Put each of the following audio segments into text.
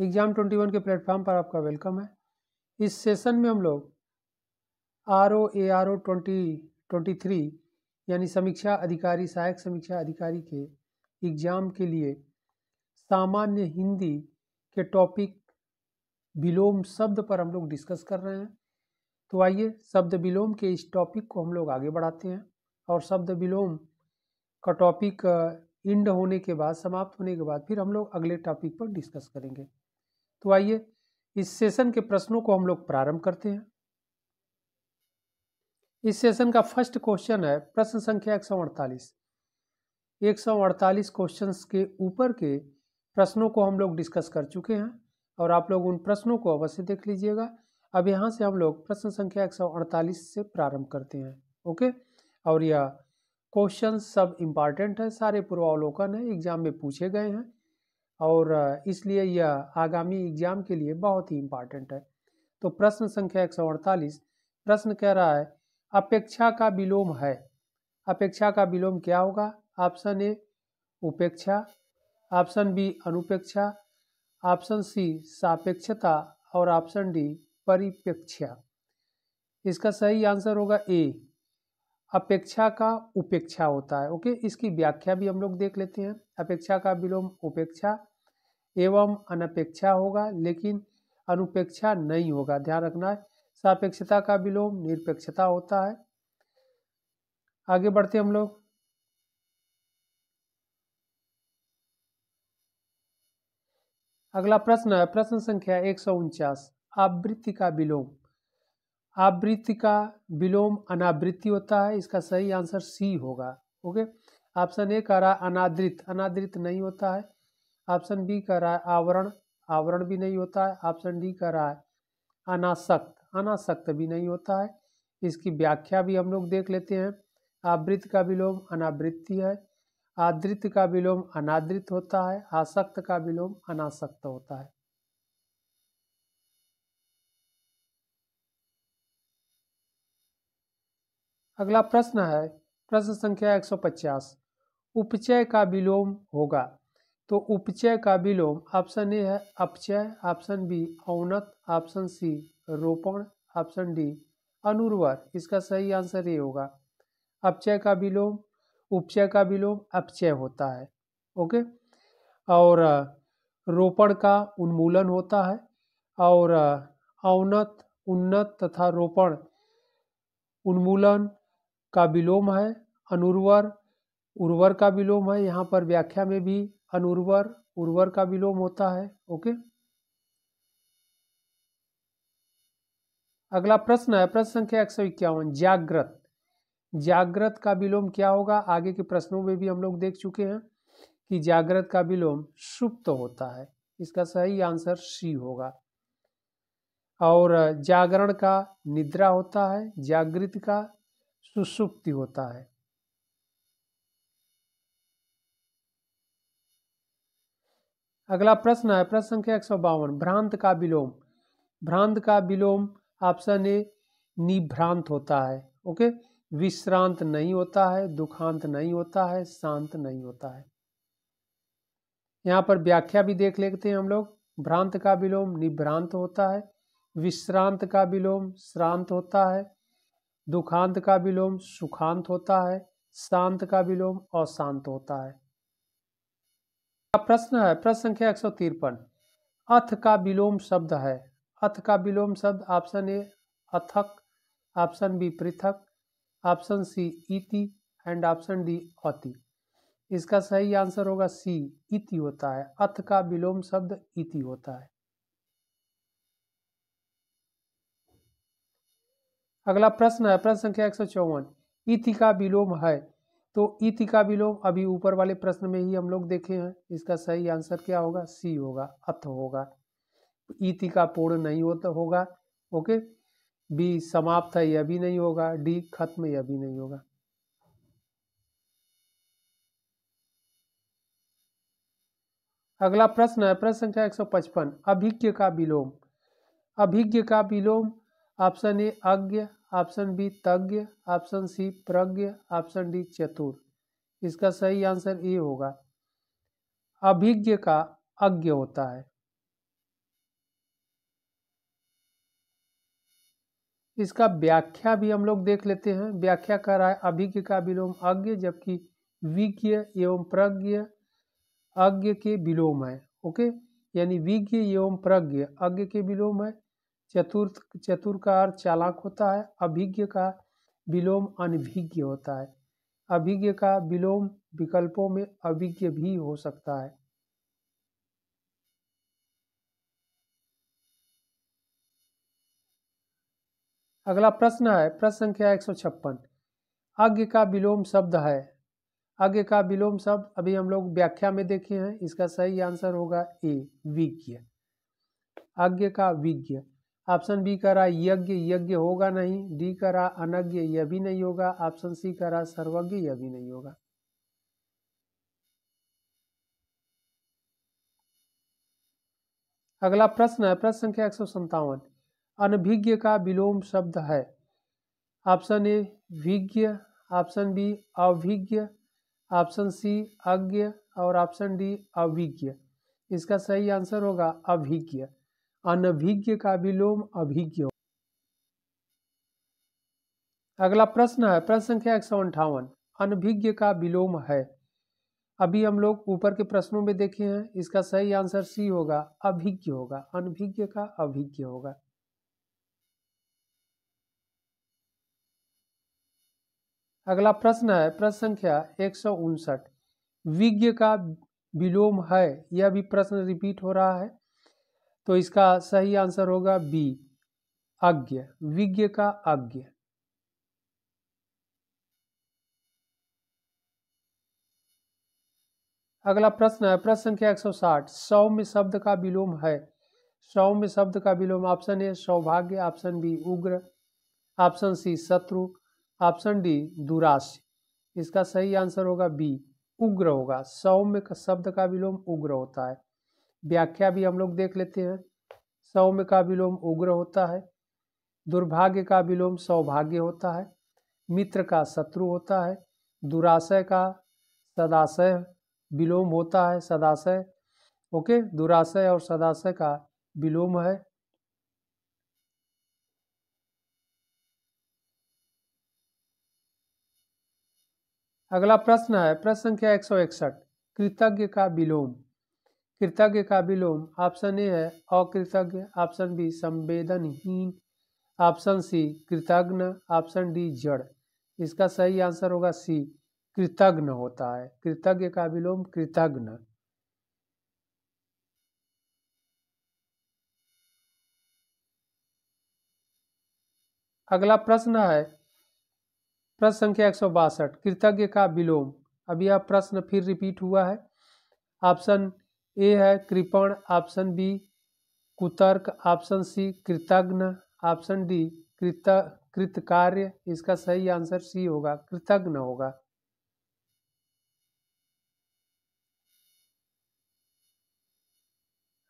exam 21 के platform पर आपका वेलकम है इस सेशन में हम लोग R O A R O twenty twenty three यानी समीक्षा अधिकारी सहायक समीक्षा अधिकारी के एग्ज़ाम के लिए सामान्य हिंदी के टॉपिक विलोम शब्द पर हम लोग डिस्कस कर रहे हैं तो आइए शब्द विलोम के इस टॉपिक को हम लोग आगे बढ़ाते हैं और शब्द विलोम का टॉपिक इंड होने के बाद समाप्त होने के बाद फिर हम लोग अगले टॉपिक पर डिस्कस करेंगे तो आइए इस सेशन के प्रश्नों को हम लोग प्रारंभ करते हैं इस सेशन का फर्स्ट क्वेश्चन है प्रश्न संख्या एक सौ अड़तालीस एक सौ अड़तालीस क्वेश्चन के ऊपर के प्रश्नों को हम लोग डिस्कस कर चुके हैं और आप लोग उन प्रश्नों को अवश्य देख लीजिएगा अब यहाँ से हम लोग प्रश्न संख्या एक सौ अड़तालीस से प्रारंभ करते हैं ओके और यह क्वेश्चन सब इम्पॉर्टेंट है सारे पूर्वावलोकन है एग्जाम में पूछे गए हैं और इसलिए यह आगामी एग्जाम के लिए बहुत ही इम्पॉर्टेंट है तो प्रश्न संख्या एक प्रश्न कह रहा है अपेक्षा का विलोम है अपेक्षा का विलोम क्या होगा ऑप्शन ए उपेक्षा ऑप्शन बी अनुपेक्षा ऑप्शन सी सापेक्षता और ऑप्शन डी परिपेक्षा इसका सही आंसर होगा ए अपेक्षा का उपेक्षा होता है ओके इसकी व्याख्या भी हम लोग देख लेते हैं अपेक्षा का विलोम उपेक्षा एवं अनपेक्षा होगा लेकिन अनुपेक्षा नहीं होगा ध्यान रखना है सापेक्षता का विलोम निरपेक्षता होता है आगे बढ़ते हम लोग अगला प्रश्न है प्रश्न संख्या एक सौ उनचास आवृत्ति का विलोम आवृत्ति का विलोम अनावृत्ति होता है इसका सही आंसर सी होगा ओके ऑप्शन ए कह रहा है अनादृत अनादृत नहीं होता है ऑप्शन बी कह रहा है आवरण आवरण भी नहीं होता है ऑप्शन डी कह रहा है अनासक्त अनासक्त भी नहीं होता है इसकी व्याख्या भी हम लोग देख लेते हैं आवृत्त का विलोम अनावृत्ति है आदृत का विलोम अनादृत होता है आसक्त का विलोम अनासक्त होता है अगला प्रश्न है प्रश्न संख्या 150 उपचय का विलोम होगा तो उपचय का विलोम ऑप्शन ए है अपचय ऑप्शन बी औनत ऑप्शन सी रोपण ऑप्शन डी अनुर्वर इसका सही आंसर ये होगा अपचय का विलोम उपचय का विलोम अपचय होता है ओके और रोपण का उन्मूलन होता है और औनत उन्नत तथा रोपण उन्मूलन का विलोम है अनुर्वर उर्वर का विलोम है यहाँ पर व्याख्या में भी अनुर्वर उर्वर का विलोम होता है ओके अगला प्रश्न है प्रश्न संख्या एक सौ इक्यावन जागृत जागृत का विलोम क्या होगा आगे के प्रश्नों में भी हम लोग देख चुके हैं कि जागृत का विलोम सुप्त होता है इसका सही आंसर सी होगा और जागरण का निद्रा होता है जागृत का सुसुप्ति होता है अगला प्रश्न है प्रश्न संख्या एक सौ बावन भ्रांत का विलोम भ्रांत का विलोम ऑप्शन ए निभ्रांत होता है ओके विश्रांत नहीं होता है दुखांत नहीं होता है शांत नहीं होता है यहाँ पर व्याख्या भी देख लेते हैं हम लोग भ्रांत का विलोम निभ्रांत होता है विश्रांत का विलोम श्रांत होता है दुखांत का विलोम सुखांत होता है शांत का विलोम अशांत होता है प्रश्न है प्रश्न संख्या एक सौ तिरपन अथ का विलोम शब्द है अथ का विलोम शब्द ऑप्शन ए अथक ऑप्शन बी पृथक ऑप्शन सी इति एंड ऑप्शन डी अति इसका सही आंसर होगा सी इति होता है अथ का विलोम शब्द इति होता है अगला प्रश्न है प्रश्न संख्या एक सौ चौवन इति का विलोम है तो इति का विलोम अभी ऊपर वाले प्रश्न में ही हम लोग देखे हैं इसका सही आंसर क्या होगा सी होगा अथ होगा इति का पूर्ण नहीं होता होगा ओके बी समाप्त है यह भी नहीं होगा डी खत्म यह भी नहीं होगा अगला प्रश्न है प्रश्न संख्या एक सौ पचपन अभिज्ञ का विलोम अभिज्ञ का विलोम ऑप्शन ए अज्ञा ऑप्शन बी तज्ञ ऑप्शन सी प्रज्ञ ऑप्शन डी चतुर इसका सही आंसर ए होगा अभिज्ञ का अज्ञ होता है इसका व्याख्या भी हम लोग देख लेते हैं व्याख्या कर रहा है अभिज्ञ का विलोम अज्ञ जबकि विज्ञ एवं प्रज्ञ अज्ञ के विलोम है ओके यानी विज्ञ एवं प्रज्ञ अज्ञ के विलोम है चतुर चतुर का अर्थ चालाक होता है अभिज्ञ का विलोम अनभिज्ञ होता है अभिज्ञ का विलोम विकल्पों में अभिज्ञ भी हो सकता है अगला प्रश्न है प्रश्न संख्या एक सौ छप्पन अज्ञ का विलोम शब्द है अज्ञ का विलोम शब्द अभी हम लोग व्याख्या में देखे हैं इसका सही आंसर होगा ए विज्ञ अज्ञ का विज्ञ ऑप्शन बी करा यज्ञ यज्ञ होगा नहीं डी करा अनज्ञ यह भी नहीं होगा ऑप्शन सी करा सर्वज्ञ यह भी नहीं होगा अगला प्रश्न है प्रश्न संख्या एक सौ अनभिज्ञ का विलोम शब्द है ऑप्शन ए विज्ञ ऑप्शन बी अभिज्ञ ऑप्शन सी अज्ञ और ऑप्शन डी अभिज्ञ इसका सही आंसर होगा अभिज्ञ अनभिज्ञ का विलोम अभिज्ञ अगला प्रश्न है प्रश्न संख्या एक सौ अंठावन अनभिज्ञ का विलोम है अभी हम लोग ऊपर के प्रश्नों में देखे हैं इसका सही आंसर सी होगा अभिज्ञ होगा अनभिज्ञ का अभिज्ञ होगा अगला प्रश्न है प्रश्न संख्या एक सौ उनसठ विज्ञ का विलोम है यह भी प्रश्न रिपीट हो रहा है तो इसका सही आंसर होगा बी अज्ञ विज्ञ का अज्ञ अगला प्रश्न है प्रश्न संख्या 160 सौ में शब्द का विलोम है सौ में शब्द का विलोम ऑप्शन ए सौभाग्य ऑप्शन बी उग्र ऑप्शन सी शत्रु ऑप्शन डी दुराश इसका सही आंसर होगा बी उग्र होगा सौम्य शब्द का विलोम उग्र होता है व्याख्या भी हम लोग देख लेते हैं सौम्य का विलोम उग्र होता है दुर्भाग्य का विलोम सौभाग्य होता है मित्र का शत्रु होता है दुराशय का सदाशय विलोम होता है सदाशय ओके दुराशय और सदाशय का विलोम है अगला प्रश्न है प्रश्न संख्या एक सौ इकसठ कृतज्ञ का विलोम कृतज्ञ का विलोम ऑप्शन ए है अकृतज्ञ ऑप्शन बी संवेदनहीन ऑप्शन सी कृतज्ञ ऑप्शन डी जड़ इसका सही आंसर होगा सी कृतज्ञ होता है कृतज्ञ का विलोम कृतज्ञ अगला प्रश्न है प्रश्न संख्या एक सौ बासठ कृतज्ञ का विलोम अब यह प्रश्न फिर रिपीट हुआ है ऑप्शन ए है कृपण ऑप्शन बी कुतर्क ऑप्शन सी कृतज्ञ ऑप्शन डी कृत कृतकार्य इसका सही आंसर सी होगा कृतज्ञ होगा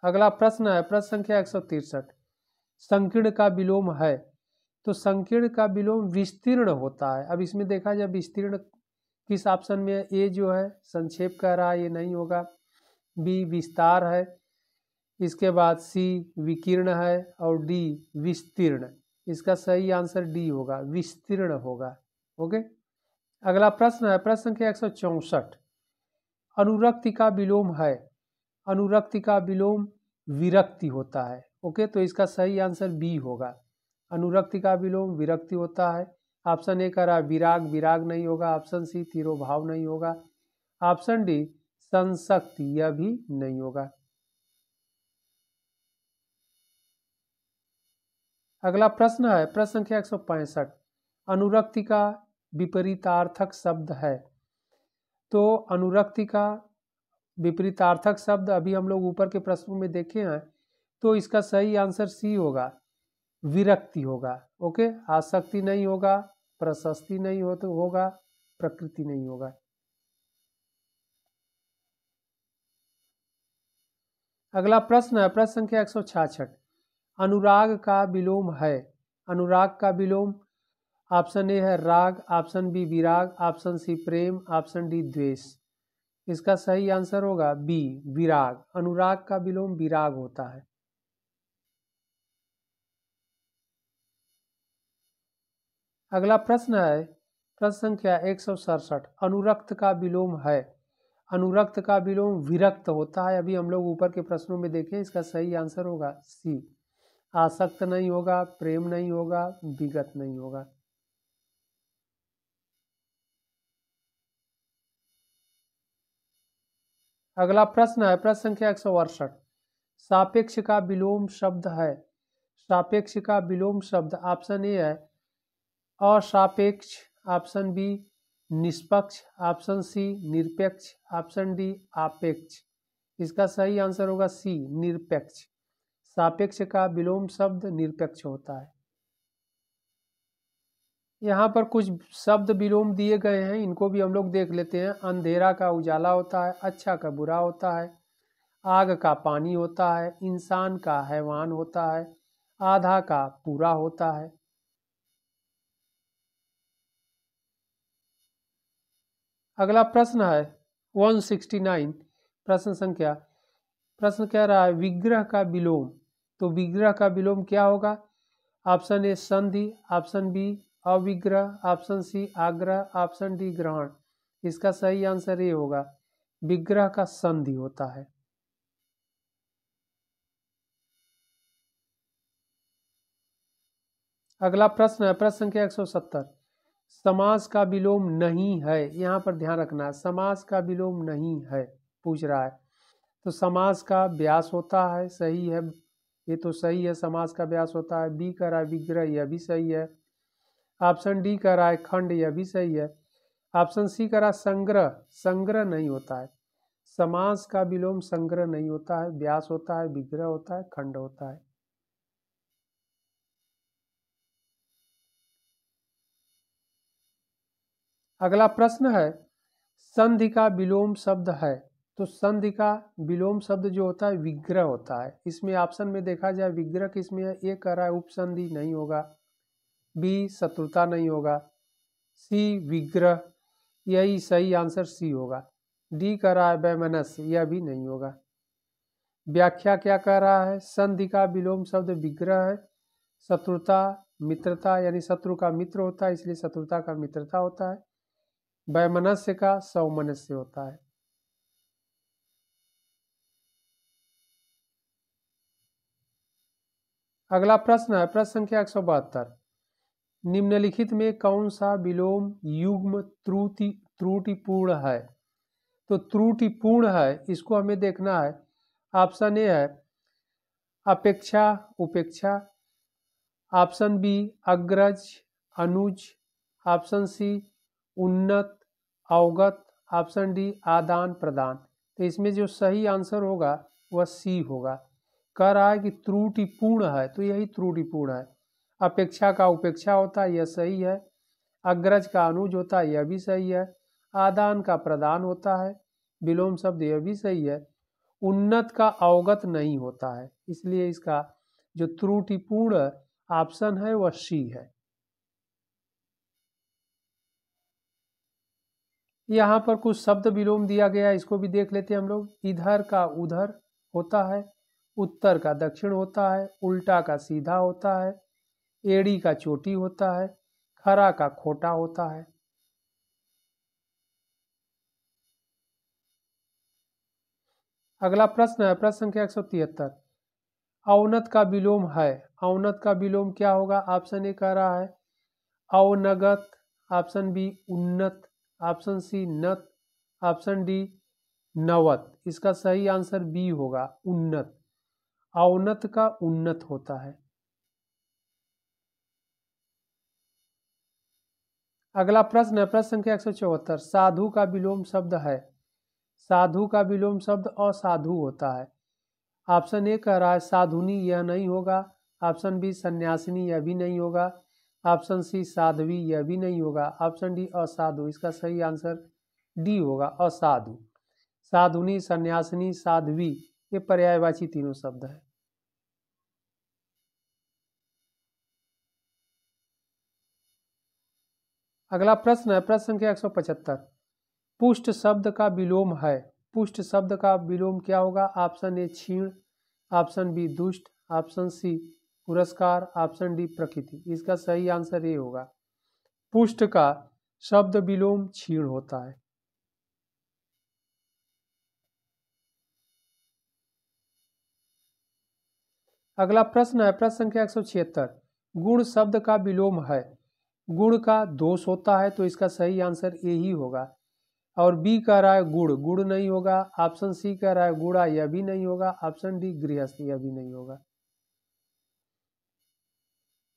अगला प्रश्न है प्रश्न संख्या एक सौ तिरसठ संकीर्ण का विलोम है तो संकीर्ण का विलोम विस्तीर्ण होता है अब इसमें देखा जाए विस्तीर्ण किस ऑप्शन में ए जो है संक्षेप कह रहा है ये नहीं होगा बी विस्तार है इसके बाद सी विकीर्ण है और डी विस्तीर्ण इसका सही आंसर डी होगा विस्तीर्ण होगा ओके अगला प्रश्न है प्रश्न संख्या एक अनुरक्ति का विलोम है अनुरक्ति का विलोम विरक्ति होता है ओके तो इसका सही आंसर बी होगा अनुरक्ति का विलोम विरक्ति होता है ऑप्शन ए कर रहा विराग विराग नहीं होगा ऑप्शन सी तिरोभाव भाव नहीं होगा ऑप्शन डी संसक्त यह भी नहीं होगा अगला प्रश्न है प्रश्न संख्या एक अनुरक्ति का विपरीतार्थक शब्द है तो अनुरक्ति का विपरीतार्थक शब्द अभी हम लोग ऊपर के प्रश्नों में देखे हैं तो इसका सही आंसर सी होगा विरक्ति होगा ओके आसक्ति नहीं होगा प्रशस्ति नहीं हो तो होगा प्रकृति नहीं होगा अगला प्रश्न है प्रश्न संख्या एक अनुराग का विलोम है अनुराग का विलोम ऑप्शन ए है राग ऑप्शन बी विराग ऑप्शन सी प्रेम ऑप्शन डी द्वेष इसका सही आंसर होगा बी विराग अनुराग का विलोम विराग होता है अगला प्रश्न है प्रश्न संख्या एक अनुरक्त का विलोम है अनुरक्त का विलोम विरक्त होता है अभी हम लोग ऊपर के प्रश्नों में देखें इसका सही आंसर होगा सी आसक्त नहीं होगा प्रेम नहीं होगा विगत नहीं होगा अगला प्रश्न है प्रश्न संख्या एक सौ अड़सठ सापेक्ष का विलोम शब्द है सापेक्ष का विलोम शब्द ऑप्शन ए है असापेक्ष ऑप्शन बी निष्पक्ष ऑप्शन सी निरपेक्ष ऑप्शन डी आपेक्ष इसका सही आंसर होगा सी निरपेक्ष सापेक्ष का विलोम शब्द निरपेक्ष होता है यहाँ पर कुछ शब्द विलोम दिए गए हैं इनको भी हम लोग देख लेते हैं अंधेरा का उजाला होता है अच्छा का बुरा होता है आग का पानी होता है इंसान का हैवान होता है आधा का पूरा होता है अगला प्रश्न है 169 प्रश्न संख्या प्रश्न कह रहा है विग्रह का विलोम तो विग्रह का विलोम क्या होगा ऑप्शन ए संधि ऑप्शन बी अविग्रह ऑप्शन सी आग्रह ऑप्शन डी ग्रहण इसका सही आंसर ये होगा विग्रह का संधि होता है अगला प्रश्न है प्रश्न संख्या 170 समास का विलोम नहीं है यहाँ पर ध्यान रखना समास का विलोम नहीं है पूछ रहा है तो समास का व्यास होता है सही है ये तो सही है समास का व्यास होता है बी कर रहा है विग्रह यह भी सही है ऑप्शन डी कर रहा है खंड यह भी सही है ऑप्शन सी करा रहा है संग्रह संग्रह नहीं होता है समास का विलोम संग्रह नहीं होता है व्यास होता है विग्रह होता है खंड होता है अगला प्रश्न है संधि का विलोम शब्द है तो संधि का विलोम शब्द जो होता है विग्रह होता है इसमें ऑप्शन में देखा जाए विग्रह किसमें है ए कर रहा है उपसंधि नहीं होगा बी शत्रुता नहीं होगा सी विग्रह यही सही आंसर सी होगा डी कर रहा है वैमनस यह भी नहीं होगा व्याख्या क्या कह रहा है संधि का विलोम शब्द विग्रह है शत्रुता मित्रता यानी शत्रु का मित्र होता है इसलिए शत्रुता का मित्रता होता है वैमनस्य का सौमनस्य होता है अगला प्रश्न है प्रश्न संख्या एक सौ बहत्तर निम्नलिखित में कौन सा विलोम युग्म त्रुटि त्रुटिपूर्ण है तो त्रुटिपूर्ण है इसको हमें देखना है ऑप्शन ए है अपेक्षा उपेक्षा ऑप्शन बी अग्रज अनुज ऑप्शन सी उन्नत अवगत ऑप्शन डी आदान प्रदान तो इसमें जो सही आंसर होगा वह सी होगा कह रहा है कि त्रुटिपूर्ण है तो यही त्रुटिपूर्ण है अपेक्षा का उपेक्षा होता है यह सही है अग्रज का अनुज होता है यह भी सही है आदान का प्रदान होता है विलोम शब्द यह भी सही है उन्नत का अवगत नहीं होता है इसलिए इसका जो त्रुटिपूर्ण ऑप्शन है वह सी है यहाँ पर कुछ शब्द विलोम दिया गया इसको भी देख लेते हैं हम लोग इधर का उधर होता है उत्तर का दक्षिण होता है उल्टा का सीधा होता है एड़ी का चोटी होता है खरा का खोटा होता है अगला प्रश्न है प्रश्न संख्या एक सौ तिहत्तर अवनत का विलोम है अवनत का विलोम क्या होगा ऑप्शन ए कह रहा है अवनगत ऑप्शन बी उन्नत ऑप्शन सी नत ऑप्शन डी नवत इसका सही आंसर बी होगा उन्नत औनत का उन्नत होता है अगला प्रश्न है प्रश्न संख्या एक सौ चौहत्तर साधु का विलोम शब्द है साधु का विलोम शब्द असाधु होता है ऑप्शन ए कह रहा है साधुनी यह नहीं होगा ऑप्शन बी सन्यासिनी यह भी नहीं होगा ऑप्शन सी साधवी यह भी नहीं होगा ऑप्शन डी असाधु इसका सही आंसर डी होगा असाधु साधुनी सन्यासिनी साध्वी ये पर्यायवाची तीनों शब्द है अगला प्रश्न है प्रश्न संख्या एक सौ पचहत्तर पुष्ट शब्द का विलोम है पुष्ट शब्द का विलोम क्या होगा ऑप्शन ए क्षीण ऑप्शन बी दुष्ट ऑप्शन सी पुरस्कार ऑप्शन डी प्रकृति इसका सही आंसर ये होगा पुष्ट का शब्द विलोम क्षीण होता है अगला प्रश्न है प्रश्न संख्या एक सौ छिहत्तर गुण शब्द का विलोम है गुण का दोष होता है तो इसका सही आंसर ए ही होगा और बी कह रहा है गुड़ गुड़ नहीं होगा ऑप्शन सी कह रहा है गुड़ा यह भी नहीं होगा ऑप्शन डी गृहस्थ यह भी नहीं होगा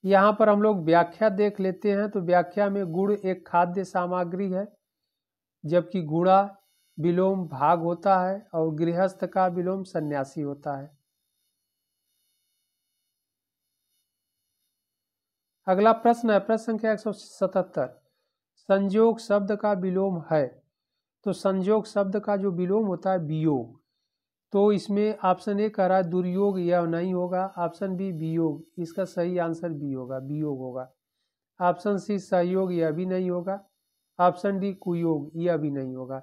यहाँ पर हम लोग व्याख्या देख लेते हैं तो व्याख्या में गुड़ एक खाद्य सामग्री है जबकि गुड़ा विलोम भाग होता है और गृहस्थ का विलोम सन्यासी होता है अगला प्रश्न है प्रश्न संख्या एक सौ सतहत्तर संयोग शब्द का विलोम है तो संयोग शब्द का जो विलोम होता है वियोग तो इसमें ऑप्शन ए कह रहा है दुर्योग यह नहीं होगा ऑप्शन बी वियोग इसका सही आंसर बी होगा वियोग होगा ऑप्शन सी सहयोग यह भी नहीं होगा ऑप्शन डी कुयोग यह भी नहीं होगा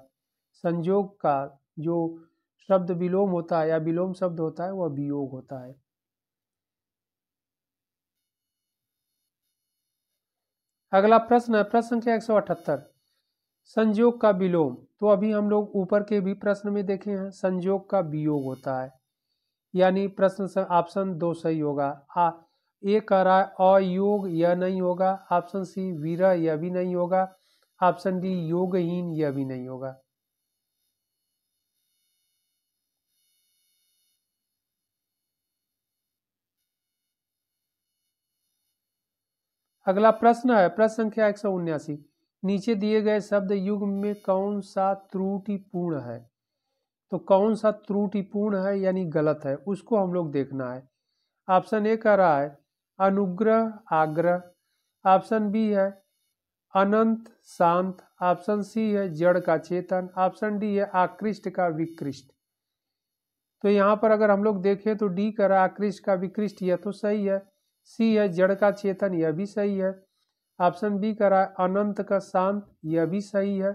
संयोग का जो शब्द विलोम होता है या विलोम शब्द होता है वह वियोग होता है अगला प्रश्न है प्रश्न संख्या एक सौ अठहत्तर संयोग का विलोम तो अभी हम लोग ऊपर के भी प्रश्न में देखे हैं संयोग का वियोग होता है यानी प्रश्न ऑप्शन दो सही होगा आ ए कर रहा है अयोग यह नहीं होगा ऑप्शन सी वीरा यह भी नहीं होगा ऑप्शन डी योगहीन यह भी नहीं होगा अगला प्रश्न है प्रश्न संख्या एक सौ उन्यासी नीचे दिए गए शब्द युग में कौन सा त्रुटिपूर्ण है तो कौन सा त्रुटिपूर्ण है यानी गलत है उसको हम लोग देखना है ऑप्शन ए कह रहा है अनुग्रह आग्रह ऑप्शन बी है अनंत शांत ऑप्शन सी है जड़ का चेतन ऑप्शन डी है आकृष्ट का विकृष्ट तो यहाँ पर अगर हम लोग देखें तो डी कर आकृष्ट का विकृष्ट यह तो सही है सी है जड़ का चेतन यह भी सही है ऑप्शन बी करा रहा है अनंत का शांत यह भी सही है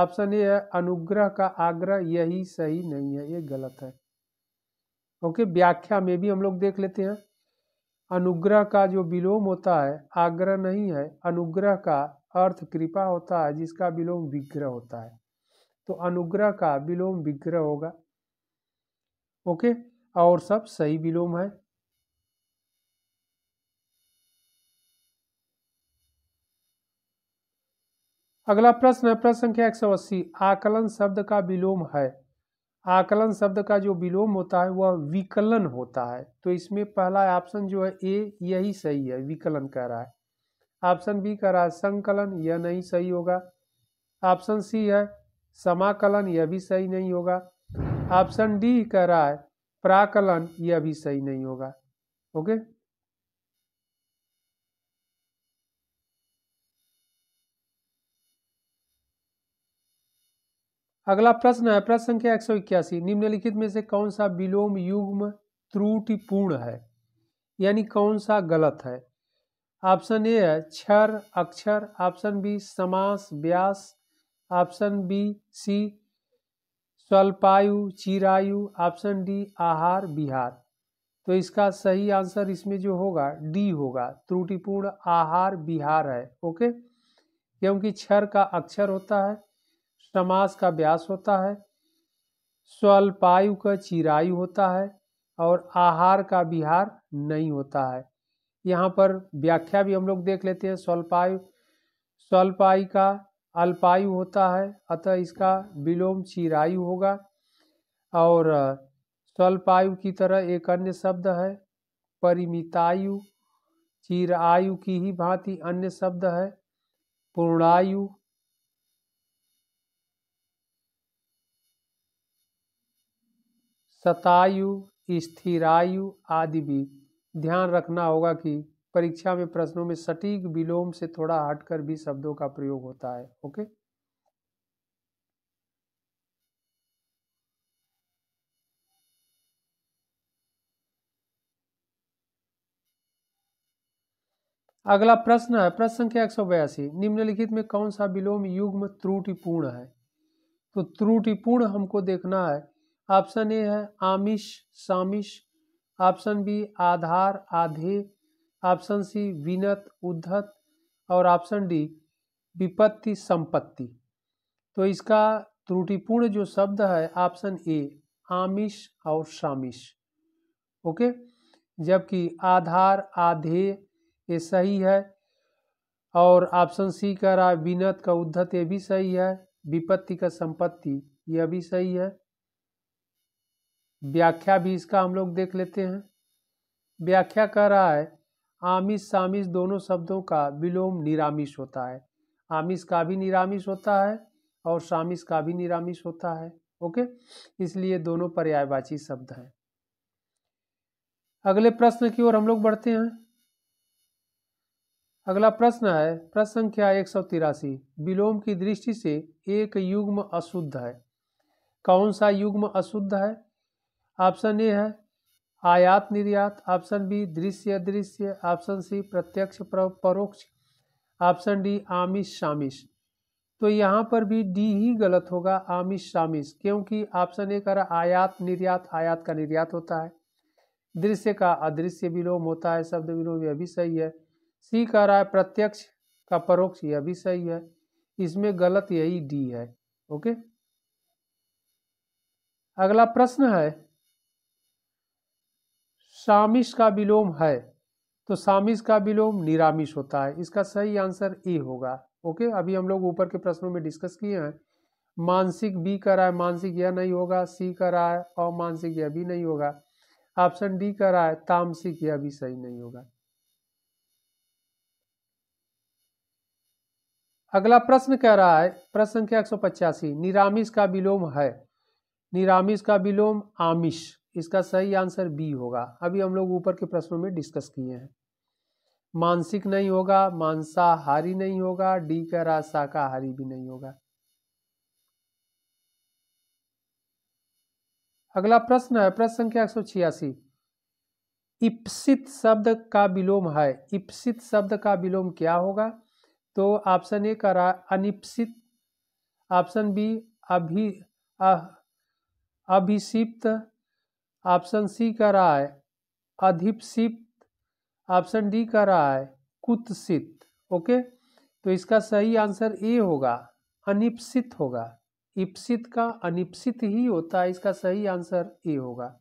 ऑप्शन ए है अनुग्रह का आग्रह यही सही नहीं है ये गलत है ओके व्याख्या में भी हम लोग देख लेते हैं अनुग्रह का जो विलोम होता है आग्रह नहीं है अनुग्रह का अर्थ कृपा होता है जिसका विलोम विग्रह होता है तो अनुग्रह का विलोम विग्रह होगा ओके और सब सही विलोम है अगला प्रश्न है प्रश्न संख्या एक सौ अस्सी आकलन शब्द का विलोम है आकलन शब्द का जो विलोम होता है वह विकलन होता है तो इसमें पहला ऑप्शन जो है ए यही सही है विकलन कह रहा है ऑप्शन बी कह रहा है संकलन यह नहीं सही होगा ऑप्शन सी है समाकलन यह भी सही नहीं होगा ऑप्शन डी कह रहा है प्राकलन यह भी सही नहीं होगा ओके अगला प्रश्न है प्रश्न संख्या एक सौ इक्यासी निम्नलिखित में से कौन सा विलोम युग्म त्रुटिपूर्ण है यानी कौन सा गलत है ऑप्शन ए है क्षर अक्षर ऑप्शन बी समास व्यास ऑप्शन बी सी स्वल्पायु चिरायु ऑप्शन डी आहार बिहार तो इसका सही आंसर इसमें जो होगा डी होगा त्रुटिपूर्ण आहार बिहार है ओके क्योंकि क्षर का अक्षर होता है समास का व्यास होता है स्वल्पायु का चिरायु होता है और आहार का विहार नहीं होता है यहाँ पर व्याख्या भी हम लोग देख लेते हैं स्वल्पायु स्वल्पायु का अल्पायु होता है अतः इसका विलोम चिरायु होगा और स्वल्पायु की तरह एक अन्य शब्द है परिमितायु चिरायु की ही भांति अन्य शब्द है पूर्णायु सतायु स्थिरायु आदि भी ध्यान रखना होगा कि परीक्षा में प्रश्नों में सटीक विलोम से थोड़ा हटकर भी शब्दों का प्रयोग होता है ओके अगला प्रश्न है प्रश्न संख्या एक सौ बयासी निम्नलिखित में कौन सा विलोम युग्म त्रुटिपूर्ण है तो त्रुटिपूर्ण हमको देखना है ऑप्शन ए है आमिश सामिश ऑप्शन बी आधार आधे ऑप्शन सी विनत उद्धत और ऑप्शन डी विपत्ति संपत्ति तो इसका त्रुटिपूर्ण जो शब्द है ऑप्शन ए आमिश और शामिश ओके जबकि आधार आधे ये सही है और ऑप्शन सी का रहा विनत का उद्धत ये भी सही है विपत्ति का संपत्ति यह भी सही है व्याख्या भी इसका हम लोग देख लेते हैं व्याख्या कह रहा है आमिष सामिष दोनों शब्दों का विलोम निरामिष होता है आमिष का भी निरामिष होता है और सामिष का भी निरामिष होता है ओके इसलिए दोनों पर्यायवाची शब्द हैं अगले प्रश्न की ओर हम लोग बढ़ते हैं अगला प्रश्न है प्रश्न संख्या एक सौ तिरासी विलोम की दृष्टि से एक युग्म अशुद्ध है कौन सा युग्म अशुद्ध है ऑप्शन ए है आयात निर्यात ऑप्शन बी दृश्य अदृश्य ऑप्शन सी प्रत्यक्ष परोक्ष ऑप्शन डी आमिष शामिश तो यहाँ पर भी डी ही गलत होगा आमिष शामिश क्योंकि ऑप्शन ए कर आयात निर्यात आयात का निर्यात होता है दृश्य का अदृश्य विलोम होता है शब्द विलोम यह भी सही है सी कर रहा है प्रत्यक्ष का परोक्ष यह भी सही है इसमें गलत यही डी है ओके अगला प्रश्न है सामिश का विलोम है तो सामिश का विलोम निरामिश होता है इसका सही आंसर ए होगा ओके अभी हम लोग ऊपर के प्रश्नों में डिस्कस किए हैं मानसिक बी कर रहा है मानसिक यह नहीं होगा सी कर रहा है और मानसिक यह भी नहीं होगा ऑप्शन डी कर रहा है तामसिक यह भी सही नहीं होगा अगला प्रश्न कह रहा है प्रश्न संख्या एक निरामिष का विलोम है निरामिष का विलोम आमिष इसका सही आंसर बी होगा अभी हम लोग ऊपर के प्रश्नों में डिस्कस किए हैं मानसिक नहीं होगा मांसाहारी नहीं होगा डी का रहा शाकाहारी भी नहीं होगा अगला प्रश्न है प्रश्न संख्या एक सौ छियासी इप्सित शब्द का विलोम है इप्सित शब्द का विलोम क्या होगा तो ऑप्शन ए का अनिप्सित ऑप्शन बी अभी अभिषिप्त ऑप्शन सी का रहा है अधिपसित ऑप्शन डी का रहा है कुत्सित ओके तो इसका सही आंसर ए होगा अनिपसित होगा इप्सित का अनिपसित ही होता है इसका सही आंसर ए होगा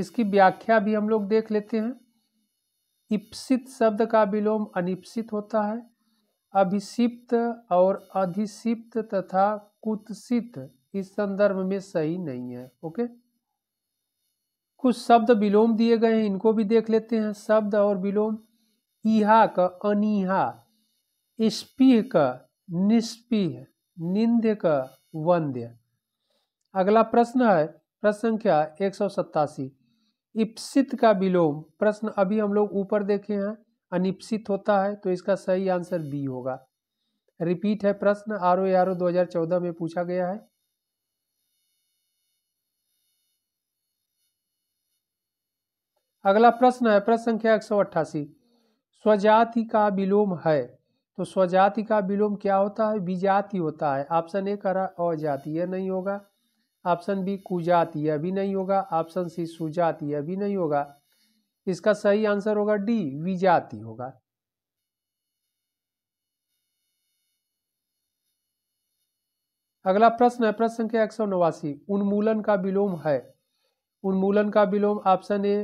इसकी व्याख्या भी हम लोग देख लेते हैं इप्सित शब्द का विलोम अनिप्सित होता है अभिसिप्त और अधिसिप्त तथा कुत्सित इस संदर्भ में सही नहीं है ओके कुछ शब्द विलोम दिए गए हैं इनको भी देख लेते हैं शब्द और विलोम इहा का अनिहा स्पीह का निष्पीह निंद्य का वंद्य अगला प्रश्न है प्रश्न संख्या एक सौ सत्तासी इप्सित का विलोम प्रश्न अभी हम लोग ऊपर देखे हैं अनिप्सित होता है तो इसका सही आंसर बी होगा रिपीट है प्रश्न आर ओ आर ओ दो में पूछा गया है अगला प्रश्न है प्रश्न संख्या एक सौ अट्ठासी स्वजाति का विलोम है तो स्वजाति का विलोम क्या होता है विजाति होता है ऑप्शन ए करा अजातीय नहीं होगा ऑप्शन बी कुजातीय भी नहीं होगा ऑप्शन सी सुजातीय भी नहीं होगा इसका सही आंसर होगा डी विजाति होगा अगला प्रश्न है प्रश्न संख्या एक सौ नवासी उन्मूलन का विलोम है उन्मूलन का विलोम ऑप्शन ए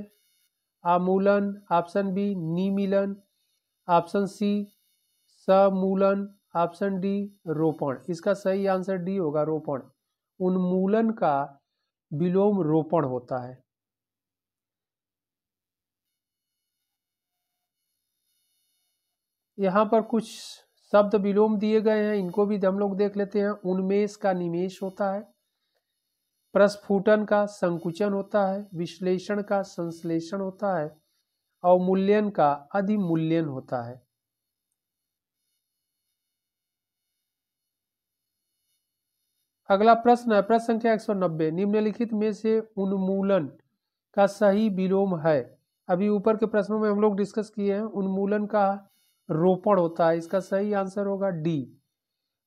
आमूलन ऑप्शन बी निमिलन ऑप्शन सी समूलन ऑप्शन डी रोपण इसका सही आंसर डी होगा रोपण उन्मूलन का विलोम रोपण होता है यहाँ पर कुछ शब्द विलोम दिए गए हैं इनको भी हम लोग देख लेते हैं उन्मेष का निमेश होता है प्रस्फुटन का संकुचन होता है विश्लेषण का संश्लेषण होता है अवमूल्यन का अधिमूल्यन होता है अगला प्रश्न है प्रश्न संख्या 190 निम्नलिखित में से उन्मूलन का सही विलोम है अभी ऊपर के प्रश्नों में हम लोग डिस्कस किए हैं उन्मूलन का रोपण होता है इसका सही आंसर होगा डी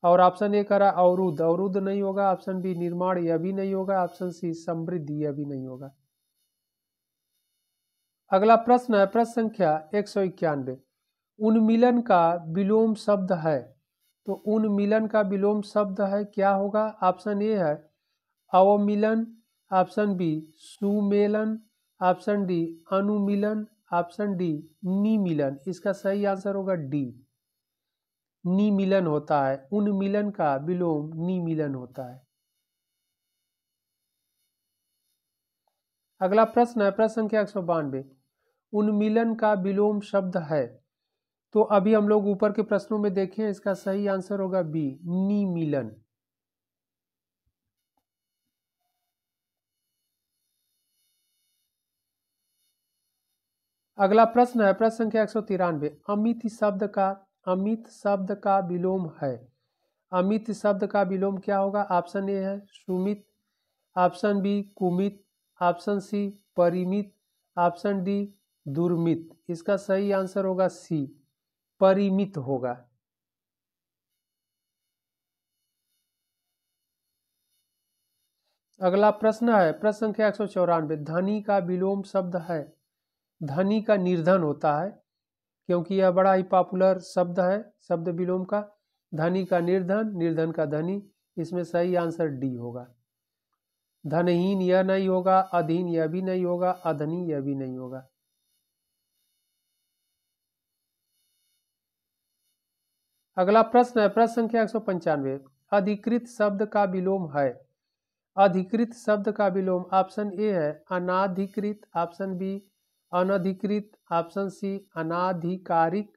और ऑप्शन ए करा अवरुद्ध अवरुद्ध नहीं होगा ऑप्शन बी निर्माण यह भी नहीं होगा ऑप्शन सी समृद्धि यह भी नहीं होगा अगला प्रश्न है प्रश्न संख्या एक सौ इक्यानवे उन्मिलन का विलोम शब्द है तो उन्मिलन का विलोम शब्द है क्या होगा ऑप्शन ए है अवमिलन ऑप्शन बी सुमेलन ऑप्शन डी अनुमिलन ऑप्शन डी निमिलन इसका सही आंसर होगा डी निमिलन होता है उन्मिलन का विलोम निमिलन होता है अगला प्रश्न है प्रश्न संख्या एक सौ बानवे उन्मिलन का विलोम शब्द है तो अभी हम लोग ऊपर के प्रश्नों में देखे इसका सही आंसर होगा बी निमिलन अगला प्रश्न है प्रश्न संख्या एक सौ तिरानवे अमित शब्द का अमित शब्द का विलोम है अमित शब्द का विलोम क्या होगा ऑप्शन ए है सुमित ऑप्शन बी कुमित ऑप्शन सी परिमित ऑप्शन डी दुर्मित इसका सही आंसर होगा सी परिमित होगा अगला प्रश्न है प्रश्न संख्या एक सौ चौरानवे धनी का विलोम शब्द है धनी का निर्धन होता है क्योंकि यह बड़ा ही पॉपुलर शब्द है शब्द विलोम का धनी का निर्धन निर्धन का धनी इसमें सही आंसर डी होगा धनहीन यह नहीं होगा अधीन यह भी नहीं होगा अधनी यह भी नहीं होगा अगला प्रश्न है प्रश्न संख्या एक सौ पंचानवे अधिकृत शब्द का विलोम है अधिकृत शब्द का विलोम ऑप्शन ए है अनाधिकृत ऑप्शन बी अनधिकृत ऑप्शन सी अनाधिकारिक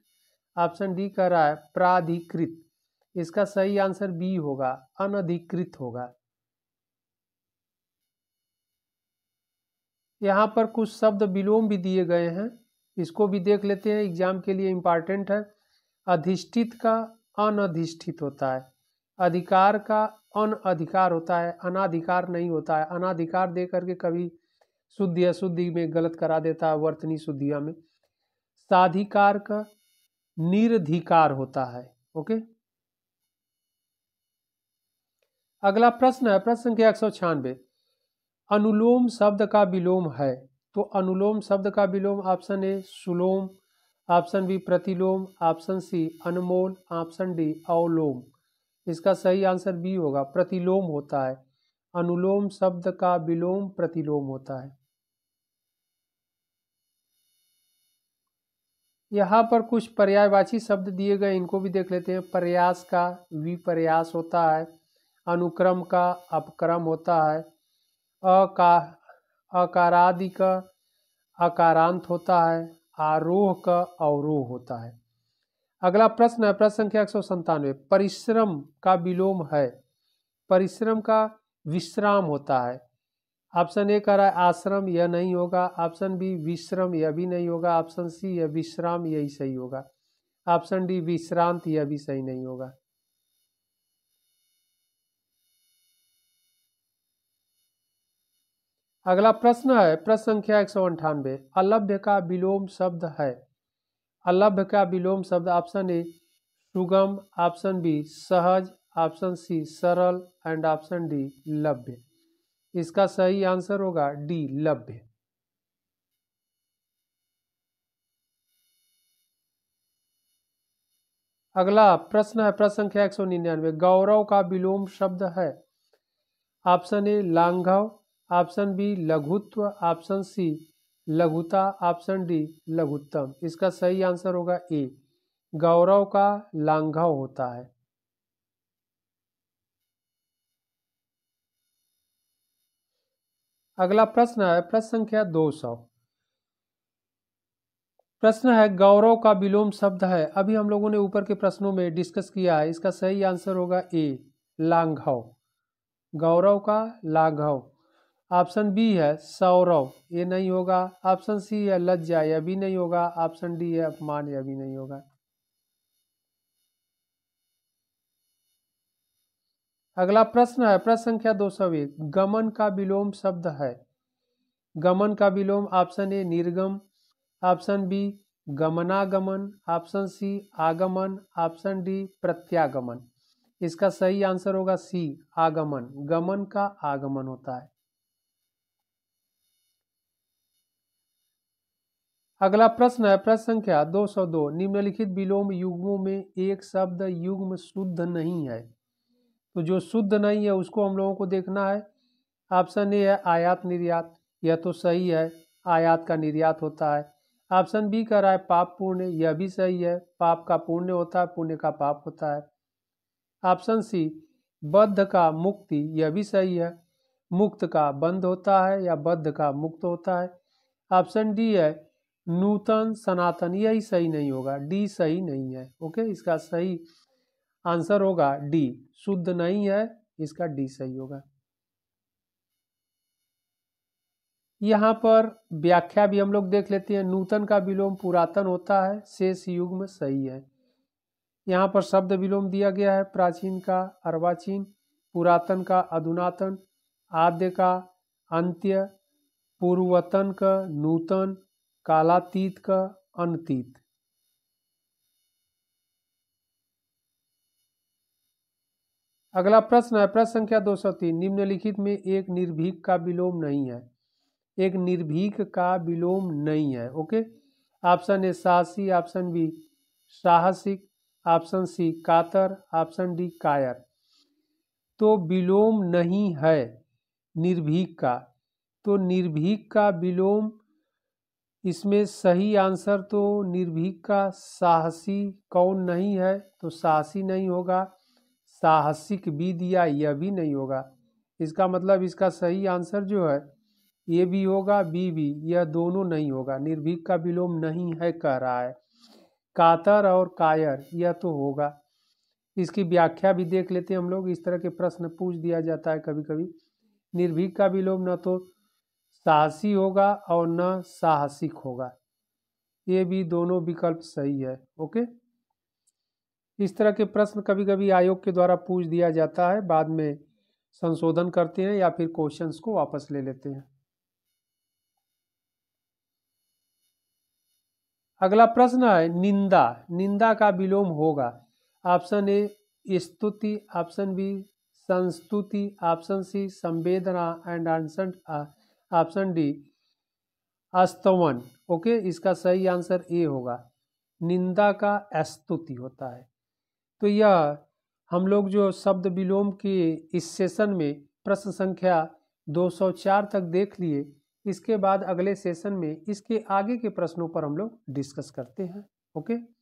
ऑप्शन डी कर रहा है प्राधिकृत इसका सही आंसर बी होगा अनधिकृत होगा यहाँ पर कुछ शब्द विलोम भी दिए गए हैं इसको भी देख लेते हैं एग्जाम के लिए इम्पॉर्टेंट है अधिष्ठित का अनधिष्ठित होता है अधिकार का अन अधिकार होता है अनाधिकार नहीं होता है अनाधिकार दे करके कभी शुद्धि अशुद्धि में गलत करा देता है वर्तनी शुद्धिया में साधिकार का निरधिकार होता है ओके अगला प्रश्न है प्रश्न संख्या एक सौ छियानवे अनुलोम शब्द का विलोम है तो अनुलोम शब्द का विलोम ऑप्शन ए सुलोम ऑप्शन बी प्रतिलोम ऑप्शन सी अनमोल ऑप्शन डी अवलोम इसका सही आंसर बी होगा प्रतिलोम होता है अनुलोम शब्द का विलोम प्रतिलोम होता है यहाँ पर कुछ पर्यायवाची शब्द दिए गए इनको भी देख लेते हैं प्रयास का विप्रयास होता है अनुक्रम का अपक्रम होता है अका अकारादि का अकारांत होता है आरोह का अवरोह होता है अगला प्रश्न है प्रश्न संख्या एक सौ संतानवे परिश्रम का विलोम है परिश्रम का विश्राम होता है ऑप्शन ए कह रहा है आश्रम यह नहीं होगा ऑप्शन बी विश्रम यह भी नहीं होगा ऑप्शन सी यह विश्राम यही सही होगा ऑप्शन डी विश्रांत यह भी सही नहीं होगा अगला प्रश्न है प्रश्न संख्या एक सौ अंठानवे अलभ्य का विलोम शब्द है अलभ्य का विलोम शब्द ऑप्शन ए सुगम ऑप्शन बी सहज ऑप्शन सी सरल एंड ऑप्शन डी लभ्य इसका सही आंसर होगा डी लभ्य अगला प्रश्न है प्रश्न संख्या एक सौ निन्यानवे गौरव का विलोम शब्द है ऑप्शन ए लांघव ऑप्शन बी लघुत्व ऑप्शन सी लघुता ऑप्शन डी लघुत्तम इसका सही आंसर होगा ए गौरव का लांघव होता है अगला प्रश्न है प्रश्न संख्या दो सौ प्रश्न है गौरव का विलोम शब्द है अभी हम लोगों ने ऊपर के प्रश्नों में डिस्कस किया है इसका सही आंसर होगा ए लांघव गौरव का लाघव ऑप्शन बी है सौरव ये नहीं होगा ऑप्शन सी है लज्जा यह भी नहीं होगा ऑप्शन डी है अपमान यह भी नहीं होगा अगला प्रश्न है प्रश्न संख्या दो सौ एक गमन का विलोम शब्द है गमन का विलोम ऑप्शन ए निर्गम ऑप्शन बी गमनागमन ऑप्शन सी आगमन ऑप्शन डी प्रत्यागमन इसका सही आंसर होगा सी आगमन गमन का आगमन होता है अगला प्रश्न है प्रश्न संख्या 202 निम्नलिखित विलोम युग्मों में एक शब्द युग्म शुद्ध नहीं है तो जो शुद्ध नहीं है उसको हम लोगों को देखना है ऑप्शन ए है आयात निर्यात यह तो सही है आयात का निर्यात होता है ऑप्शन बी कह रहा है पाप पुण्य यह भी सही है पाप का पुण्य होता है पुण्य का पाप होता है ऑप्शन सी बद्ध का मुक्ति यह भी सही है मुक्त का बंद होता है या बद्ध का मुक्त होता है ऑप्शन डी है नूतन सनातन यही सही नहीं होगा डी सही नहीं है ओके इसका सही आंसर होगा डी शुद्ध नहीं है इसका डी सही होगा यहाँ पर व्याख्या भी हम लोग देख लेते हैं नूतन का विलोम पुरातन होता है शेष युग में सही है यहाँ पर शब्द विलोम दिया गया है प्राचीन का अर्वाचीन पुरातन का अधुनातन आद्य का अंत्य पूर्वतन का नूतन कालातीत का अनतीत अगला प्रश्न है प्रश्न संख्या तीन निम्नलिखित में एक निर्भीक का विलोम नहीं है एक निर्भीक का विलोम नहीं है ओके ऑप्शन ए साहसी ऑप्शन बी साहसिक ऑप्शन सी कातर ऑप्शन डी कायर तो विलोम नहीं है निर्भीक का तो निर्भीक का विलोम इसमें सही आंसर तो निर्भीक का साहसी कौन नहीं है तो साहसी नहीं होगा साहसिक भी दिया यह भी नहीं होगा इसका मतलब इसका सही आंसर जो है ए भी होगा बी भी यह दोनों नहीं होगा निर्भीक का विलोम नहीं है कह रहा है कातर और कायर यह तो होगा इसकी व्याख्या भी देख लेते हैं हम लोग इस तरह के प्रश्न पूछ दिया जाता है कभी कभी निर्भीक का विलोम न तो साहसी होगा और न साहसिक होगा ये भी दोनों विकल्प सही है ओके इस तरह के प्रश्न कभी कभी आयोग के द्वारा पूछ दिया जाता है बाद में संशोधन करते हैं या फिर क्वेश्चंस को वापस ले लेते हैं अगला प्रश्न है निंदा निंदा का विलोम होगा ऑप्शन ए स्तुति ऑप्शन बी संस्तुति ऑप्शन सी संवेदना एंड आंसर ऑप्शन डी अस्तवन ओके इसका सही आंसर ए होगा निंदा का स्तुति होता है तो यह हम लोग जो शब्द विलोम के इस सेशन में प्रश्न संख्या 204 तक देख लिए इसके बाद अगले सेशन में इसके आगे के प्रश्नों पर हम लोग डिस्कस करते हैं ओके